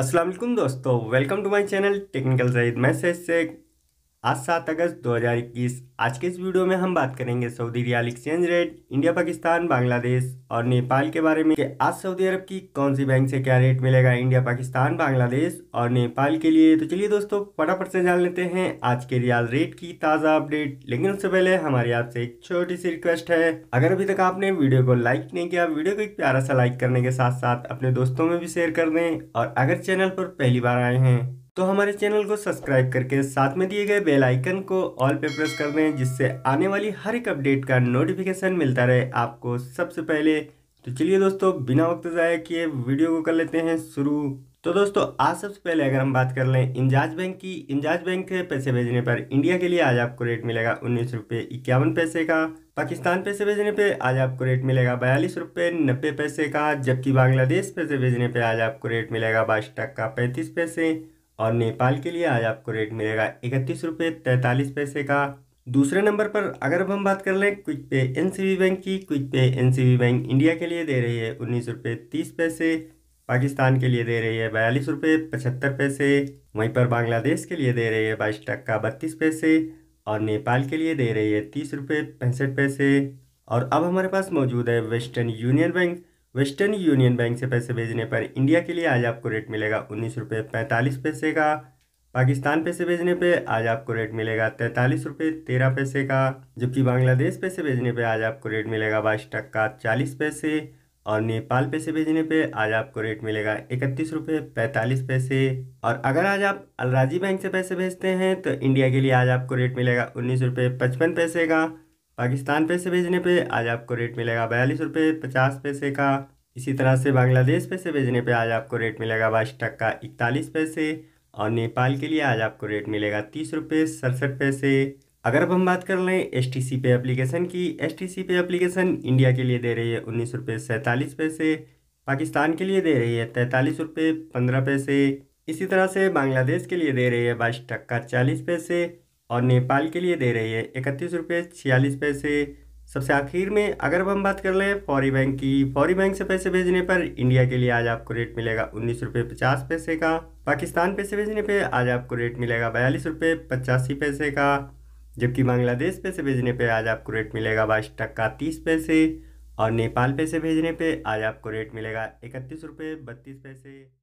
असलम दोस्तों welcome to my channel technical Zahid message से आज सात अगस्त 2021 आज के इस वीडियो में हम बात करेंगे Saudi riyal exchange rate India Pakistan Bangladesh और नेपाल के बारे में कि आज सऊदी अरब की कौन सी बैंक से क्या रेट मिलेगा इंडिया पाकिस्तान बांग्लादेश और नेपाल के लिए तो चलिए दोस्तों फटाफट से जान लेते हैं आज के रियाल रेट की ताज़ा अपडेट लेकिन उससे पहले हमारी आपसे एक छोटी सी रिक्वेस्ट है अगर अभी तक आपने वीडियो को लाइक नहीं किया वीडियो को एक प्यारा सा लाइक करने के साथ साथ अपने दोस्तों में भी शेयर कर दें और अगर चैनल पर पहली बार आए हैं तो हमारे चैनल को सब्सक्राइब करके साथ में दिए गए बेल आइकन को ऑल पे प्रेस कर दें जिससे आने वाली हर एक अपडेट का नोटिफिकेशन मिलता रहे आपको सबसे पहले तो चलिए दोस्तों बिना वक्त ज़ाया किए वीडियो को कर लेते हैं शुरू तो दोस्तों आज सबसे पहले अगर हम बात कर लें इमजाज बैंक की इमजाज बैंक के पैसे भेजने पर इंडिया के लिए आज आपको रेट मिलेगा उन्नीस रुपये इक्यावन पैसे का पाकिस्तान पैसे भेजने पे आज आपको रेट मिलेगा बयालीस रुपये नब्बे पैसे का जबकि बांग्लादेश पैसे भेजने पे आज आपको रेट मिलेगा बाईस टक्का पैंतीस पैसे और नेपाल के लिए आज आपको रेट मिलेगा इकतीस रुपये तैंतालीस पैसे का दूसरे नंबर पर अगर अब हम बात कर लें क्विक पे एन बैंक की quick pay N bank India के लिए दे रही है उन्नीस रुपये तीस पैसे पाकिस्तान के लिए दे रही है बयालीस रुपये पचहत्तर पैसे वहीं पर बांग्लादेश के लिए दे रही है बाईस टक्का बत्तीस पैसे और नेपाल के लिए दे रही है तीस रुपये पैंसठ पैसे और अब हमारे पास मौजूद है Western Union bank Western Union bank से पैसे भेजने पर इंडिया के लिए आज आपको रेट मिलेगा उन्नीस रुपये पैंतालीस पैसे का पाकिस्तान पैसे भेजने पे आज आपको रेट मिलेगा तैंतालीस रुपये तेरह पैसे का जबकि बांग्लादेश पैसे भेजने पे आज आपको रेट मिलेगा बाईस टक्का चालीस पैसे और नेपाल पैसे भेजने पे आज आपको रेट मिलेगा इकतीस रुपये पैंतालीस पैसे और अगर आज आप अलराजी बैंक से पैसे भेजते हैं तो इंडिया के लिए आज आपको रेट मिलेगा उन्नीस रुपये पचपन पैसे का पाकिस्तान पैसे भेजने पे आज आपको रेट मिलेगा बयालीस रुपये पचास पैसे का इसी तरह से बांग्लादेश पैसे भेजने पे आज आपको रेट मिलेगा बाईस टक्का इकतालीस पैसे और नेपाल के लिए आज आपको रेट मिलेगा तीस रुपये सड़सठ पैसे अगर अब हम बात कर लें एस टी सी पे एप्लीकेशन की एस टी सी पे एप्लीकेशन इंडिया के लिए दे रही है उन्नीस रुपये सैंतालीस पैसे पाकिस्तान के लिए दे रही है तैंतालीस रुपये पंद्रह पैसे इसी तरह से बांग्लादेश के लिए दे रही है बाईस टक्का चालीस पैसे और नेपाल के लिए दे रही है इकतीस रुपये छियालीस पैसे सबसे आखिर में अगर हम बात कर लें फौरी बैंक की फौरी बैंक से पैसे भेजने पर इंडिया के लिए आज आपको रेट मिलेगा उन्नीस रुपये पचास पैसे का पाकिस्तान पैसे भेजने पे आज आपको रेट मिलेगा बयालीस रुपये पचासी पैसे का जबकि बांग्लादेश पैसे भेजने पे आज आपको रेट मिलेगा बाईस टक्का तीस पैसे और नेपाल पैसे भेजने पर आज आपको रेट मिलेगा इकतीस रुपये बत्तीस पैसे